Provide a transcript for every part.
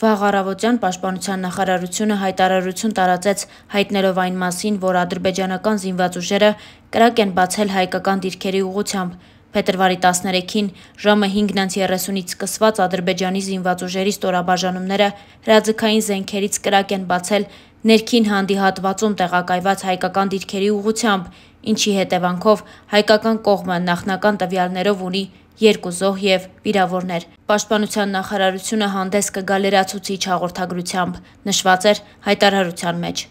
Վաղ առավոտյան Պաշտպանության նախարարությունը հայտարարություն տարածեց հայտնելով այն մասին, որ ադրբեջանական զինված ուժերը կրակ են բացել հայկական դիրքերի ուղությամբ։ Փետրվարի 13-ին ժամը 5:30-ից սկսված Ադրբեջանի զինված ուժերի ստորաբաժանումները հրաձգային զենքերից կրակ են բացել ներքին հանդիհատվածում տեղակայված հայկական դիրքերի ուղությամբ, ինչի հետևանքով հայկական կողմը նախնական տվյալներով ունի երկու զոհ և վիրավորներ։ Պաշտպանության նախարարությունը հանդես կգա լրացուցիչ հաղորդագրությամբ, նշված էր հայտարարության մեջ։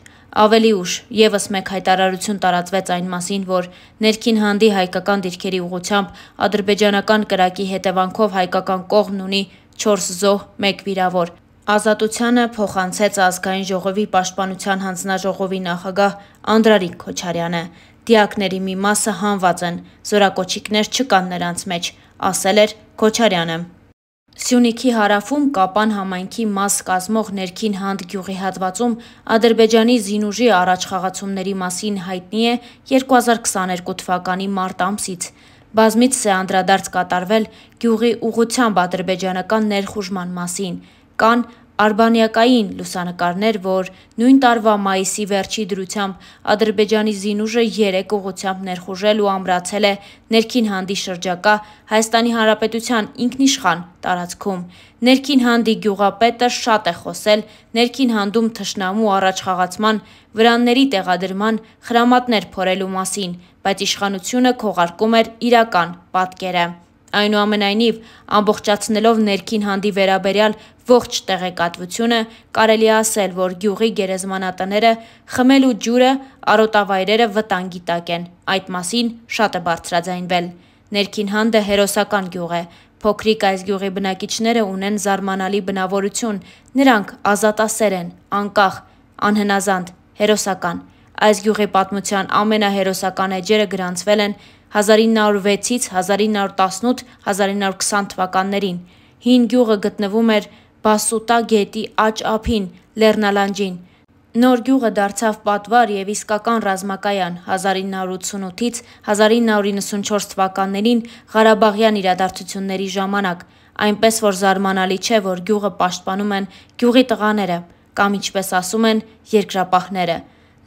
Ավելի ուշ եւս մեկ հայտարարություն տարածվեց այն մասին, որ ներքին հանդի հայկական դիրքերի ուղությամբ ադրբեջանական կրակի հետևանքով հայկական կողմն ունի 4 զոհ, 1 վիրավոր։ Ազատությանը փոխանցեց ազգային ժողովի պաշտպանության հանձնաժողովի նախագահ Անդրարիկ Քոչարյանը։ Դիակների մի մասը հանված են, զորակոչիկներ չկան նրանց մեջ, ասել էր Քոչարյանը։ Սյունիքի հարավում Կապան համայնքի մաս կազմող ներքին հանդ գյուղի հատվածում Ադրբեջանի զինուժի առաջխաղացումների մասին հայտնի է 2022 թվականի մարտ ամսից։ Բազմից է անդրադարձ կատարվել գյուղի ուղղությամբ ադրբեջանական ներխուժման մասին։ Կան արբանյակային լուսանկարներ, որ նույն տարվա մայիսի վերջի դրությամբ Ադրբեջանի զինուժը 3 ուղությամբ ներխուժել ու ամրացել է ներքին հանդի շրջակա Հայաստանի Հանրապետության ինքնիշխան տարածքում։ Ներքին հանդի գյուղապետը շատ է խոսել ներքին հանդում թշնամու առաջխաղացման, վրանների տեղադրման, խրամատներ փորելու մասին, բայց իշխանությունը քողարկում էր իրական պատկերը։ Այնուամենայնիվ, ամբողջացնելով ներքին հանդի վերաբերյալ ողջ տեղեկատվությունը, կարելի է ասել, որ գյուղի գերեզմանատները, խմել ու ջուրը, արոտավայրերը վտանգի տակ են։ Այդ մասին շատ է բարձրաձայնվել։ Ներքին հանդը հերոսական գյուղ է, Փոքրիկ այս գյուղի բնակիչները ունեն զարմանալի բնավորություն, նրանք ազատասեր են, անկախ, անհնազանդ, հերոսական։ Այս գյուղի պատմության ամենահերոսական էջերը գրանցվել են 1906-ից 1918-1920 թվականներին։ Հին գյուղը գտնվում էր Բասուտա գետի աջ ափին, Լեռնալանջին։ Նոր գյուղը դարձավ պատվար եւ իսկական ռազմակայան 1988-ից 1994 թվականներին Ղարաբաղյան իրադարձությունների ժամանակ, այնպես որ զարմանալի չէ, որ գյուղը պաշտպանում են գյուղի տղաները կամ ինչպես ասում են, երկրապահները։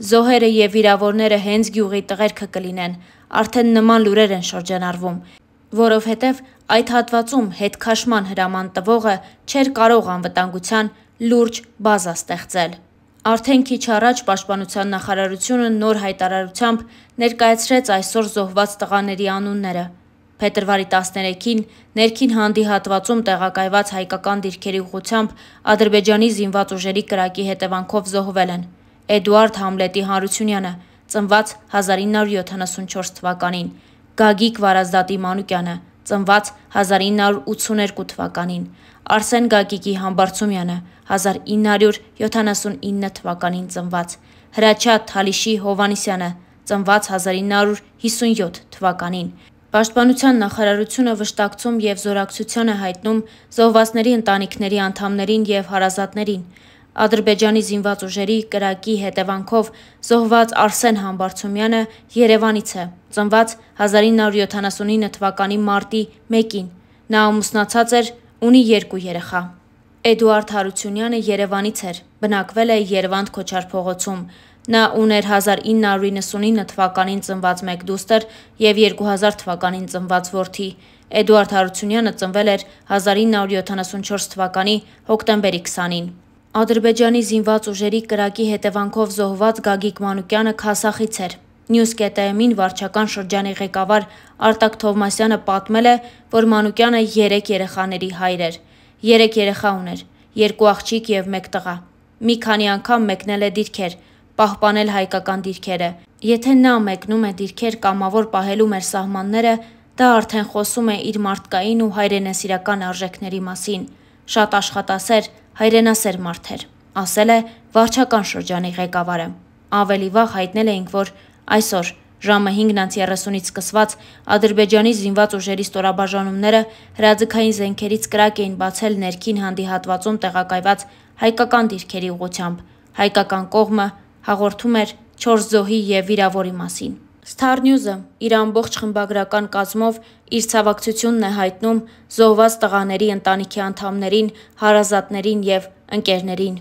Զոհերը եւ վիրավորները հենց գյուղի տղերքը կլինեն արդեն նման լուրեր են շրջանառվում, որովհետև այդ հատվածում հետքաշման հրաման տվողը չէր կարող անվտանգության լուրջ բազա ստեղծել։ Արդեն քիչ առաջ Պաշտպանության նախարարությունը նոր հայտարարությամբ ներկայացրեց այսօր զոհված տղաների անունները։ Փետրվարի 13-ին ներքին հանդի հատվածում տեղակայված հայկական դիրքերի ուղությամբ Ադրբեջանի զինված ուժերի կրակի հետևանքով զոհվել են Էդուարդ Համլետի Հանրությունյանը 19 ծնված 1974 թվականին, Գագիկ Վարազդատի Մանուկյանը, ծնված 1982 թվականին, Արսեն Գագիկի Համբարձումյանը, 1979 թվականին ծնված, Հրաչյա Թալիշի Հովանիսյանը, ծնված 1957 թվականին, Պաշտպանության նախարարությունը վշտակցում եւ զորակցություն է հայտնում զոհվածների ընտանիքների անդամներին եւ հարազատներին, Ադրբեջանի զինված ուժերի կրակի հետևանքով զոհված Արսեն Համբարձումյանը Երևանից է, ծնված 1979 թվականի մարտի 1-ին։ Նա ամուսնացած էր, ունի երկու երեխա։ Էդուարդ Հարությունյանը Երևանից էր, բնակվել է Երևանդ Քոչար փողոցում։ Նա ուներ 1999 թվականին ծնված մեկ դուստր եւ 2000 թվականին ծնված որդի։ Էդուարդ Հարությունյանը ծնվել էր 1974 թվականի հոկտեմբերի 20-ին։ Ադրբեջանի զինված ուժերի կրակի հետևանքով զոհված Գագիկ Մանուկյանը քասախից էր։ Նյուս կետայմին վարչական շրջանի ղեկավար Արտակ Թովմասյանը պատմել է, որ Մանուկյանը երեք երեխաների հայր էր։ Երեք երեխա ուներ, երկու աղջիկ և մեկ տղա։ Մի քանի անգամ մեկնել է դիրքեր, պահպանել հայկական դիրքերը։ Եթե նա մեկնում է դիրքեր կամավոր պահելու մեր սահմանները, դա արդեն խոսում է իր մարդկային ու հայրենասիրական արժեքների մասին։ Շատ աշխատասեր, հայրենասեր մարդեր, ասել է վարչական շրջանի ղեկավարը։ Ավելի վաղ հայտնել էինք, որ այսօր ժամը 5:30-ից սկսված Ադրբեջանի զինված ուժերի ստորաբաժանումները հրաձգային զենքերից կրակ էին բացել ներքին հանդիհատվածում տեղակայված հայկական դիրքերի ուղությամբ։ Հայկական կողմը հաղորդում էր 4 զոհի եւ վիրավորի մասին։ Star News-ը իր ամբողջ խմբագրական կազմով իր ցավակցությունն է հայտնում զոհված տղաների ընտանիքի անդամներին, հարազատներին եւ ընկերներին։